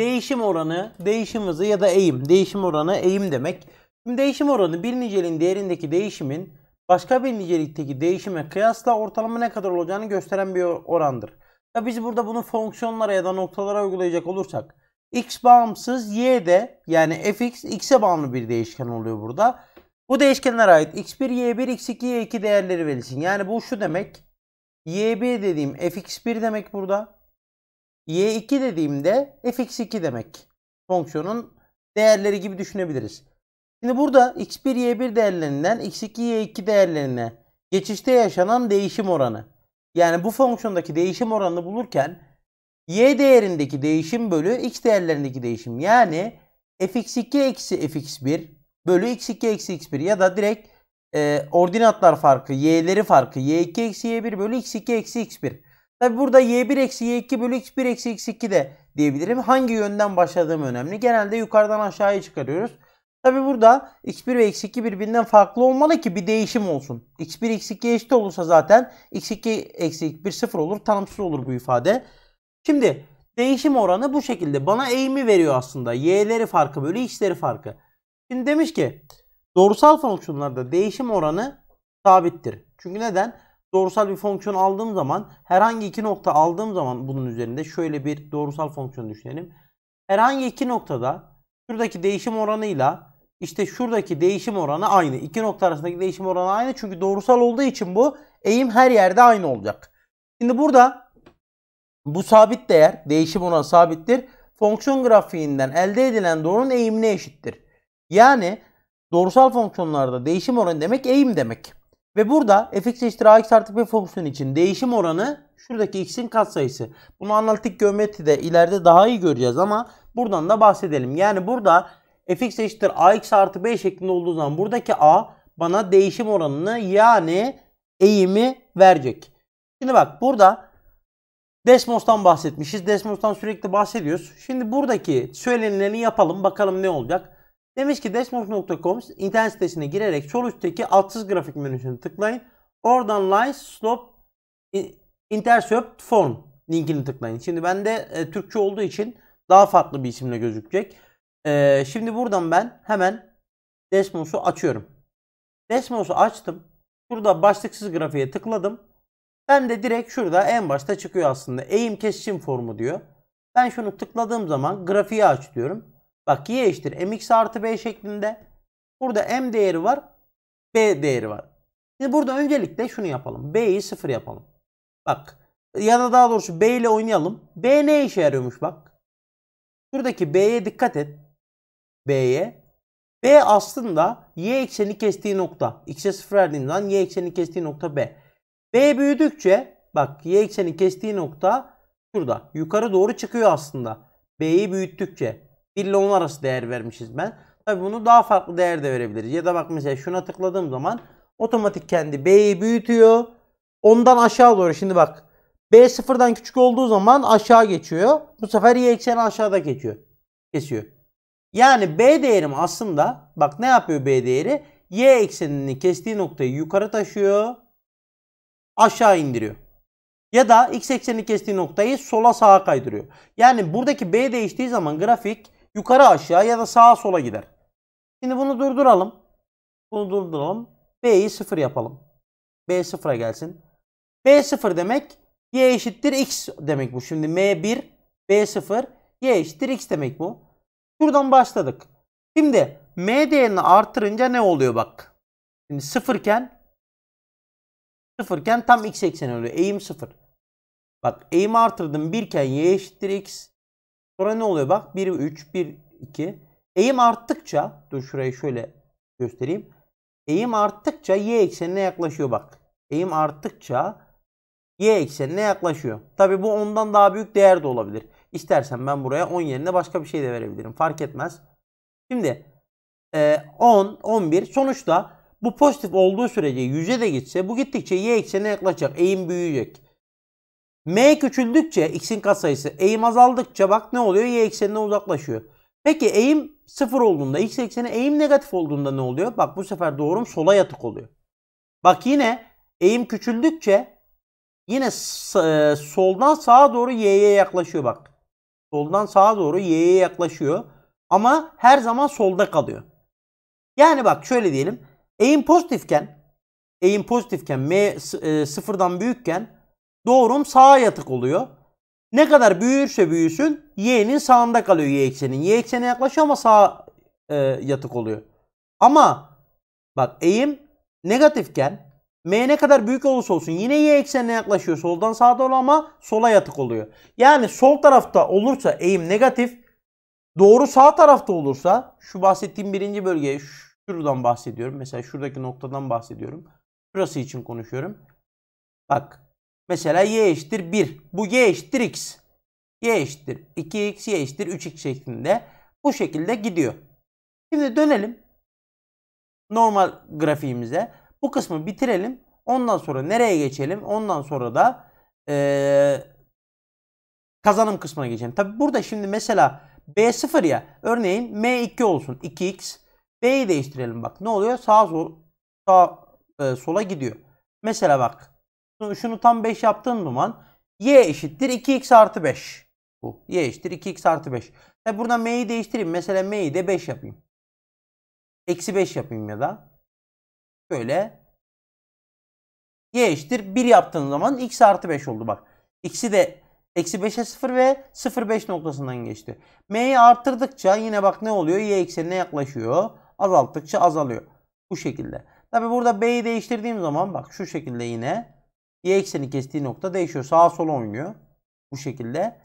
Değişim oranı, değişim hızı ya da eğim. Değişim oranı eğim demek. Şimdi değişim oranı bir niceliğin diğerindeki değişimin başka bir nicelikteki değişime kıyasla ortalama ne kadar olacağını gösteren bir orandır. Ya biz burada bunu fonksiyonlara ya da noktalara uygulayacak olursak x bağımsız y de yani fx x'e bağımlı bir değişken oluyor burada. Bu değişkenlere ait x1, y1, x2, y2 değerleri verilsin. Yani bu şu demek. y1 dediğim fx1 demek burada y2 dediğimde f(x2) demek. Fonksiyonun değerleri gibi düşünebiliriz. Şimdi burada x1 y1 değerlerinden x2 y2 değerlerine geçişte yaşanan değişim oranı. Yani bu fonksiyondaki değişim oranını bulurken y değerindeki değişim bölü x değerlerindeki değişim. Yani fx2 eksi fx1 bölü x2 eksi x1 ya da direkt e, ordinatlar farkı, y'leri farkı, y2 eksi y1 bölü x2 eksi x1. Tabi burada y1 eksi y2 bölü x1 eksi x2 de diyebilirim. Hangi yönden başladığım önemli. Genelde yukarıdan aşağıya çıkarıyoruz. Tabi burada x1 ve x2 birbirinden farklı olmalı ki bir değişim olsun. x1 x2 eşit olursa zaten x2 eksi x1 sıfır olur. Tanımsız olur bu ifade. Şimdi değişim oranı bu şekilde. Bana eğimi veriyor aslında. Y'leri farkı bölü x'leri farkı. Şimdi demiş ki doğrusal fonksiyonlarda değişim oranı sabittir. Çünkü neden? doğrusal bir fonksiyon aldığım zaman herhangi iki nokta aldığım zaman bunun üzerinde şöyle bir doğrusal fonksiyon düşünelim. Herhangi iki noktada şuradaki değişim oranıyla işte şuradaki değişim oranı aynı. İki nokta arasındaki değişim oranı aynı. Çünkü doğrusal olduğu için bu eğim her yerde aynı olacak. Şimdi burada bu sabit değer değişim oranı sabittir. Fonksiyon grafiğinden elde edilen doğrunun eğimine eşittir. Yani doğrusal fonksiyonlarda değişim oranı demek eğim demek. Ve burada fx eşittir ax artı b fonksiyonu için değişim oranı şuradaki x'in katsayısı. Bunu analitik geometride ileride daha iyi göreceğiz ama buradan da bahsedelim. Yani burada fx eşittir ax artı b şeklinde olduğu zaman buradaki a bana değişim oranını yani eğimi verecek. Şimdi bak burada Desmos'tan bahsetmişiz. Desmos'tan sürekli bahsediyoruz. Şimdi buradaki söylenileni yapalım bakalım ne olacak. Demiş ki desmos.com internet sitesine girerek sol üstteki altsız grafik menüsünü tıklayın. Oradan line slope intercept form linkini tıklayın. Şimdi bende e, Türkçe olduğu için daha farklı bir isimle gözükecek. E, şimdi buradan ben hemen Desmos'u açıyorum. Desmos'u açtım. Şurada başlıksız grafiğe tıkladım. Ben de direkt şurada en başta çıkıyor aslında. Eğim kesişim formu diyor. Ben şunu tıkladığım zaman grafiği aç diyorum. Bak y eşittir mx artı b şeklinde. Burada m değeri var. B değeri var. Şimdi burada öncelikle şunu yapalım. B'yi sıfır yapalım. Bak ya da daha doğrusu B ile oynayalım. B ne işe yarıyormuş bak. Şuradaki B'ye dikkat et. B'ye. B aslında y ekseni kestiği nokta. X'e sıfır verdiğimden y ekseni kestiği nokta B. B büyüdükçe bak y ekseni kestiği nokta şurada. Yukarı doğru çıkıyor aslında. B'yi büyüttükçe. 1 ile 10 arası değer vermişiz ben. Tabii bunu daha farklı değer de verebiliriz. Ya da bak mesela şuna tıkladığım zaman otomatik kendi B'yi büyütüyor. Ondan aşağı doğru şimdi bak. B sıfırdan küçük olduğu zaman aşağı geçiyor. Bu sefer Y ekseni aşağıda geçiyor. Kesiyor. Yani B değerim aslında bak ne yapıyor B değeri? Y eksenini kestiği noktayı yukarı taşıyor. Aşağı indiriyor. Ya da x eksenini kestiği noktayı sola sağa kaydırıyor. Yani buradaki B değiştiği zaman grafik yukarı aşağı ya da sağa sola gider. Şimdi bunu durduralım. Bunu durduralım. B'yi 0 yapalım. B 0'a gelsin. B 0 demek y eşittir x demek bu. Şimdi m1 b0 y eşittir x demek bu. Şuradan başladık. Şimdi m değerini artırınca ne oluyor bak. Şimdi sıfırken sıfırken tam x ekseni oluyor. Eğim sıfır. Bak eğim artırdım. Birken y eşittir x. Sonra ne oluyor bak 1 3 1 2 eğim arttıkça dur şurayı şöyle göstereyim. Eğim arttıkça y eksenine yaklaşıyor bak. Eğim arttıkça y eksenine yaklaşıyor. Tabi bu ondan daha büyük değer de olabilir. İstersen ben buraya 10 yerine başka bir şey de verebilirim. Fark etmez. Şimdi 10, e, 11 sonuçta bu pozitif olduğu sürece 100'e de gitse bu gittikçe y eksenine yaklaşacak. Eğim büyüyecek. M küçüldükçe x'in katsayısı eğim azaldıkça bak ne oluyor? Y eksenine uzaklaşıyor. Peki eğim sıfır olduğunda x ekseni eğim negatif olduğunda ne oluyor? Bak bu sefer doğrum sola yatık oluyor. Bak yine eğim küçüldükçe yine e, soldan sağa doğru y'ye yaklaşıyor bak. Soldan sağa doğru y'ye yaklaşıyor. Ama her zaman solda kalıyor. Yani bak şöyle diyelim. Eğim pozitifken eğim pozitifken m e, sıfırdan büyükken doğrum sağa yatık oluyor. Ne kadar büyürse büyüsün y'nin sağında kalıyor y eksenin. Y eksene yaklaşıyor ama sağa e, yatık oluyor. Ama bak eğim negatifken m ne kadar büyük olursa olsun yine y eksenine yaklaşıyor. Soldan sağa doğru ama sola yatık oluyor. Yani sol tarafta olursa eğim negatif doğru sağ tarafta olursa şu bahsettiğim birinci bölgeye şuradan bahsediyorum. Mesela şuradaki noktadan bahsediyorum. Burası için konuşuyorum. Bak Mesela y eşittir 1. Bu y eşittir x. y eşittir 2x, y eşittir 3x şeklinde bu şekilde gidiyor. Şimdi dönelim normal grafiğimize. Bu kısmı bitirelim. Ondan sonra nereye geçelim? Ondan sonra da ee, kazanım kısmına geçelim. Tabi burada şimdi mesela B0 ya. Örneğin M2 olsun. 2x. B'yi değiştirelim bak. Ne oluyor? Sağ sol, sağa e, sola gidiyor. Mesela bak şunu tam 5 yaptığım zaman y eşittir 2x artı 5. Bu y eşittir 2x artı 5. Tabi e, burada m'yi değiştireyim. Mesela m'yi de 5 yapayım. Eksi 5 yapayım ya da. Böyle. y eşittir 1 yaptığın zaman x artı 5 oldu bak. x'i de eksi 5'e 0 ve 0 5 noktasından geçti. m'yi arttırdıkça yine bak ne oluyor? y eksenine yaklaşıyor. Azalttıkça azalıyor. Bu şekilde. Tabi burada b'yi değiştirdiğim zaman bak şu şekilde yine Y ekseni kestiği nokta değişiyor. Sağa sola oynuyor. Bu şekilde.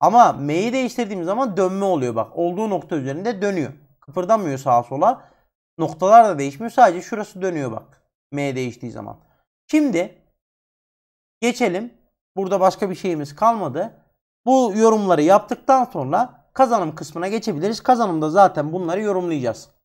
Ama M'yi değiştirdiğimiz zaman dönme oluyor. Bak olduğu nokta üzerinde dönüyor. Kıpırdamıyor sağa sola. Noktalar da değişmiyor. Sadece şurası dönüyor bak. M değiştiği zaman. Şimdi geçelim. Burada başka bir şeyimiz kalmadı. Bu yorumları yaptıktan sonra kazanım kısmına geçebiliriz. Kazanımda zaten bunları yorumlayacağız.